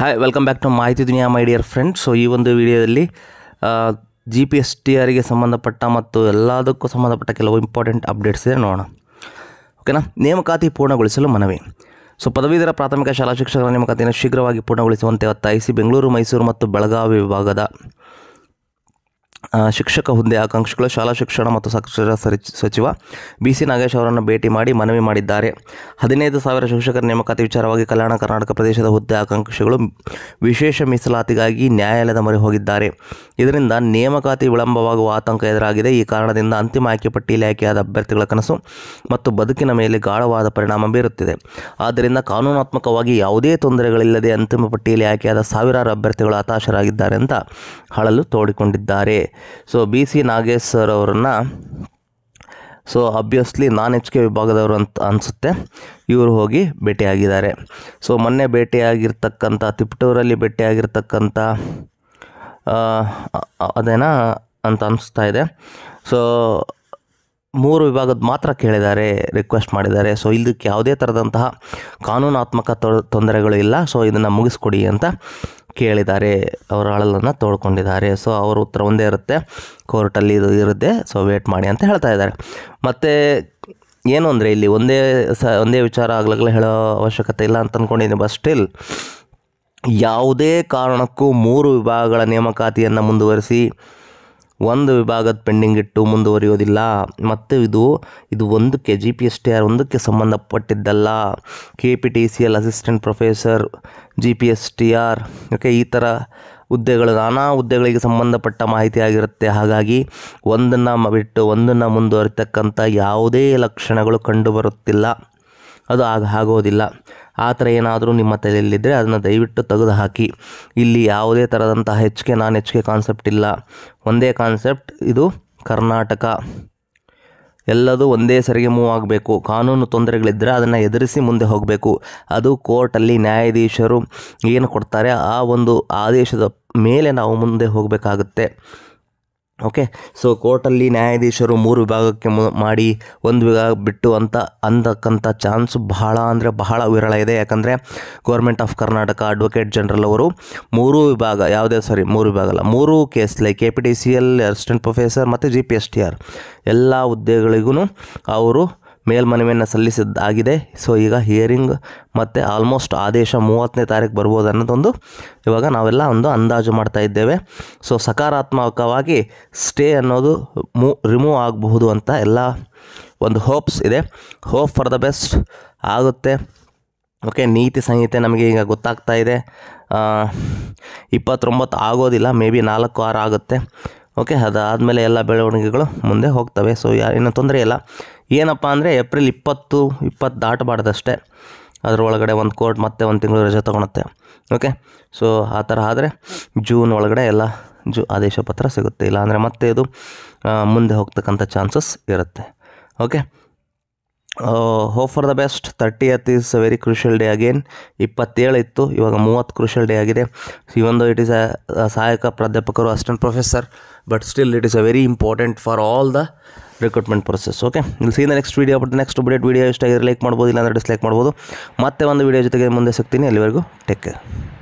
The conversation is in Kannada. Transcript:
hi welcome back to Mahiti Duniya my dear friend so ಈ ಒಂದು ವಿಡಿಯೋದಲ್ಲಿ ಜಿ ಪಿ ಎಸ್ ಟಿ ಆರಿಗೆ ಸಂಬಂಧಪಟ್ಟ ಮತ್ತು ಎಲ್ಲದಕ್ಕೂ ಸಂಬಂಧಪಟ್ಟ ಕೆಲವು ಇಂಪಾರ್ಟೆಂಟ್ ಅಪ್ಡೇಟ್ಸ್ ಇದೆ ನೋಡೋಣ ಓಕೆನಾ ನೇಮಕಾತಿ ಪೂರ್ಣಗೊಳಿಸಲು ಮನವಿ ಸೊ ಪದವೀಧರ ಪ್ರಾಥಮಿಕ ಶಾಲಾ ಶಿಕ್ಷಕರ ನೇಮಕಾತಿಯನ್ನು ಶೀಘ್ರವಾಗಿ ಪೂರ್ಣಗೊಳಿಸುವಂತೆ ಒತ್ತಾಯಿಸಿ ಬೆಂಗಳೂರು ಮೈಸೂರು ಮತ್ತು ಬೆಳಗಾವಿ ವಿಭಾಗದ ಶಿಕ್ಷಕ ಹುದ್ದೆ ಆಕಾಂಕ್ಷಿಗಳು ಶಾಲಾ ಶಿಕ್ಷಣ ಮತ್ತು ಸಾಕ್ಷರ ಸಚಿವ ಬಿ ಸಿ ನಾಗೇಶ್ ಅವರನ್ನು ಭೇಟಿ ಮಾಡಿ ಮನವಿ ಮಾಡಿದ್ದಾರೆ ಹದಿನೈದು ಸಾವಿರ ಶಿಕ್ಷಕರ ನೇಮಕಾತಿ ವಿಚಾರವಾಗಿ ಕಲ್ಯಾಣ ಕರ್ನಾಟಕ ಪ್ರದೇಶದ ಹುದ್ದೆ ಆಕಾಂಕ್ಷಿಗಳು ವಿಶೇಷ ಮೀಸಲಾತಿಗಾಗಿ ನ್ಯಾಯಾಲಯದ ಮೊರೆ ಹೋಗಿದ್ದಾರೆ ಇದರಿಂದ ನೇಮಕಾತಿ ವಿಳಂಬವಾಗುವ ಆತಂಕ ಎದುರಾಗಿದೆ ಈ ಕಾರಣದಿಂದ ಅಂತಿಮ ಆಯ್ಕೆ ಪಟ್ಟಿಯಲ್ಲಿ ಆಯ್ಕೆಯಾದ ಅಭ್ಯರ್ಥಿಗಳ ಕನಸು ಮತ್ತು ಬದುಕಿನ ಮೇಲೆ ಗಾಢವಾದ ಪರಿಣಾಮ ಬೀರುತ್ತಿದೆ ಆದ್ದರಿಂದ ಕಾನೂನಾತ್ಮಕವಾಗಿ ಯಾವುದೇ ತೊಂದರೆಗಳಿಲ್ಲದೆ ಅಂತಿಮ ಪಟ್ಟಿಯಲ್ಲಿ ಆಯ್ಕೆಯಾದ ಸಾವಿರಾರು ಅಭ್ಯರ್ಥಿಗಳು ಹತಾಶರಾಗಿದ್ದಾರೆ ಅಂತ ಹಳಲು ತೋಡಿಕೊಂಡಿದ್ದಾರೆ so B C Nagesh sir ಅವ್ರನ್ನ ಸೊ ಅಬ್ವಿಯಸ್ಲಿ ನಾನ್ ಎಚ್ ಕೆ ವಿಭಾಗದವರು ಅಂತ ಅನಿಸುತ್ತೆ ಇವರು ಹೋಗಿ ಭೇಟಿಯಾಗಿದ್ದಾರೆ ಸೊ ಮೊನ್ನೆ ಭೇಟಿಯಾಗಿರ್ತಕ್ಕಂಥ ತಿಪ್ಟೂರಲ್ಲಿ ಭೇಟಿಯಾಗಿರ್ತಕ್ಕಂಥ ಅದೇನಾ ಅಂತ ಅನಿಸ್ತಾ ಇದೆ ಸೊ ಮೂರು ವಿಭಾಗದ ಮಾತ್ರ ಕೇಳಿದ್ದಾರೆ ರಿಕ್ವೆಸ್ಟ್ ಮಾಡಿದ್ದಾರೆ ಸೊ ಇದಕ್ಕೆ ಯಾವುದೇ ಥರದಂತಹ ಕಾನೂನಾತ್ಮಕ ತೊಂದರೆಗಳು ಇಲ್ಲ ಸೊ ಇದನ್ನು ಮುಗಿಸ್ಕೊಡಿ ಅಂತ ಕೇಳಿದ್ದಾರೆ ಅವರ ಅಳಲನ್ನು ತೋಡ್ಕೊಂಡಿದ್ದಾರೆ ಸೊ ಅವ್ರ ಉತ್ತರ ಒಂದೇ ಇರುತ್ತೆ ಕೋರ್ಟಲ್ಲಿ ಇದು ಇರುತ್ತೆ ಸೊ ವೇಟ್ ಮಾಡಿ ಅಂತ ಹೇಳ್ತಾ ಇದ್ದಾರೆ ಮತ್ತು ಏನು ಅಂದರೆ ಇಲ್ಲಿ ಒಂದೇ ಸ ಒಂದೇ ವಿಚಾರ ಆಗ್ಲಾಗಲೇ ಹೇಳೋ ಅವಶ್ಯಕತೆ ಇಲ್ಲ ಅಂತ ಅಂದ್ಕೊಂಡಿದ್ದೀನಿ ಬಟ್ ಸ್ಟಿಲ್ ಯಾವುದೇ ಕಾರಣಕ್ಕೂ ಮೂರು ವಿಭಾಗಗಳ ನೇಮಕಾತಿಯನ್ನು ಮುಂದುವರಿಸಿ ಒಂದು ವಿಭಾಗದ ಪೆಂಡಿಂಗ್ ಇಟ್ಟು ಮುಂದುವರಿಯೋದಿಲ್ಲ ಮತ್ತು ಇದು ಇದು ಒಂದಕ್ಕೆ G P S T R ಒಂದಕ್ಕೆ ಸಂಬಂಧಪಟ್ಟಿದ್ದಲ್ಲ K P T C L assistant professor G P S T R okay ಈ ಥರ ಹುದ್ದೆಗಳು ನಾನಾ ಹುದ್ದೆಗಳಿಗೆ ಸಂಬಂಧಪಟ್ಟ ಮಾಹಿತಿ ಆಗಿರುತ್ತೆ ಹಾಗಾಗಿ ಒಂದನ್ನು ಬಿಟ್ಟು ಒಂದನ್ನು ಮುಂದುವರಿತಕ್ಕಂಥ ಯಾವುದೇ ಲಕ್ಷಣಗಳು ಕಂಡುಬರುತ್ತಿಲ್ಲ ಅದು ಆಗ ಆಗೋದಿಲ್ಲ ಆ ಥರ ಏನಾದರೂ ನಿಮ್ಮ ತಲೆಯಲ್ಲಿದ್ದರೆ ಅದನ್ನು ದಯವಿಟ್ಟು ತೆಗೆದು ಹಾಕಿ ಇಲ್ಲಿ ಯಾವುದೇ ಥರದಂತಹ ಹೆಚ್ಚಿಗೆ ನಾನ್ ಹೆಚ್ಚಿಗೆ ಕಾನ್ಸೆಪ್ಟ್ ಇಲ್ಲ ಒಂದೇ ಕಾನ್ಸೆಪ್ಟ್ ಇದು ಕರ್ನಾಟಕ ಎಲ್ಲದೂ ಒಂದೇ ಸರಿಗೆ ಮೂವ್ ಆಗಬೇಕು ಕಾನೂನು ತೊಂದರೆಗಳಿದ್ದರೆ ಅದನ್ನು ಎದುರಿಸಿ ಮುಂದೆ ಹೋಗಬೇಕು ಅದು ಕೋರ್ಟಲ್ಲಿ ನ್ಯಾಯಾಧೀಶರು ಏನು ಕೊಡ್ತಾರೆ ಆ ಒಂದು ಆದೇಶದ ಮೇಲೆ ನಾವು ಮುಂದೆ ಹೋಗಬೇಕಾಗುತ್ತೆ ಓಕೆ ಸೊ ಕೋರ್ಟಲ್ಲಿ ನ್ಯಾಯಾಧೀಶರು ಮೂರು ವಿಭಾಗಕ್ಕೆ ಮಾಡಿ ಒಂದು ವಿಭಾಗ ಬಿಟ್ಟು ಅಂತ ಅಂದಕ್ಕಂಥ ಚಾನ್ಸ್ ಬಹಳ ಅಂದರೆ ಬಹಳ ವಿರಳ ಇದೆ ಯಾಕಂದರೆ government of Karnataka advocate general ಅವರು ಮೂರು ವಿಭಾಗ ಯಾವುದೇ ಸಾರಿ ಮೂರು ವಿಭಾಗ ಅಲ್ಲ ಮೂರು case like K P T C L assistant professor ಮತ್ತು G P S T R ಎಲ್ಲ ಹುದ್ದೆಗಳಿಗೂ ಅವರು ಮೇಲ್ಮನವಿಯನ್ನು ಸಲ್ಲಿಸಿದ್ದಾಗಿದೆ ಸೊ ಈಗ ಹಿಯರಿಂಗ್ ಮತ್ತು ಆಲ್ಮೋಸ್ಟ್ ಆದೇಶ ಮೂವತ್ತನೇ ತಾರೀಕು ಬರ್ಬೋದು ಅನ್ನೋದೊಂದು ಇವಾಗ ನಾವೆಲ್ಲ ಒಂದು ಅಂದಾಜು ಮಾಡ್ತಾ ಇದ್ದೇವೆ ಸೊ ಸಕಾರಾತ್ಮಕವಾಗಿ ಸ್ಟೇ ಅನ್ನೋದು ಮೂ ರಿಮೂವ್ ಆಗಬಹುದು ಅಂತ ಎಲ್ಲ ಒಂದು ಹೋಪ್ಸ್ ಇದೆ ಹೋಪ್ ಫಾರ್ ದ ಬೆಸ್ಟ್ ಆಗುತ್ತೆ ಓಕೆ ನೀತಿ ಸಂಹಿತೆ ನಮಗೆ ಈಗ ಗೊತ್ತಾಗ್ತಾ ಇದೆ ಇಪ್ಪತ್ತೊಂಬತ್ತು ಆಗೋದಿಲ್ಲ ಮೇ ಬಿ ನಾಲ್ಕು ವಾರ ಆಗುತ್ತೆ ಓಕೆ ಅದಾದಮೇಲೆ ಎಲ್ಲ ಬೆಳವಣಿಗೆಗಳು ಮುಂದೆ ಹೋಗ್ತವೆ ಸೊ ಯಾರು ಏನೂ ತೊಂದರೆ ಇಲ್ಲ ಏನಪ್ಪ ಅಂದರೆ ಏಪ್ರಿಲ್ ಇಪ್ಪತ್ತು ಇಪ್ಪತ್ತು ದಾಟಬಾರ್ದಷ್ಟೇ ಅದರೊಳಗಡೆ ಒಂದು ಕೋರ್ಟ್ ಮತ್ತೆ ಒಂದು ತಿಂಗಳು ರಜೆ ತೊಗೊಳುತ್ತೆ ಓಕೆ ಸೊ ಆ ಥರ ಆದರೆ ಜೂನ್ ಒಳಗಡೆ ಎಲ್ಲ ಜೂ ಆದೇಶ ಪತ್ರ ಸಿಗುತ್ತೆ ಇಲ್ಲಾಂದರೆ ಮತ್ತೆ ಇದು ಮುಂದೆ ಹೋಗ್ತಕ್ಕಂಥ ಚಾನ್ಸಸ್ ಇರುತ್ತೆ okay hope for the best thirtieth is a very crucial day again ಇಪ್ಪತ್ತೇಳು ಇತ್ತು ಇವಾಗ ಮೂವತ್ತು ಕ್ರೂಷಿಯಲ್ ಡೇ ಆಗಿದೆ ಒಂದು ಇಟ್ ಈಸ್ ಅ ಸಹಾಯಕ ಪ್ರಾಧ್ಯಾಪಕರು assistant professor but still it is a very important for all the recruitment process okay ಇಲ್ಲಿ ಸೀನ next video but next update video ಇಷ್ಟ ಆಗಿದ್ರೆ ಲೈಕ್ ಮಾಡ್ಬೋದು ಇಲ್ಲಾಂದರೆ ಡಿಸ್ಲೈಕ್ ಮಾಡ್ಬೋದು ಮತ್ತೆ ಒಂದು ವೀಡಿಯೋ ಜೊತೆಗೆ ಮುಂದೆ ಸಿಗ್ತೀನಿ ಅಲ್ಲಿವರೆಗೂ ಟೇಕ್ ಕೇರ್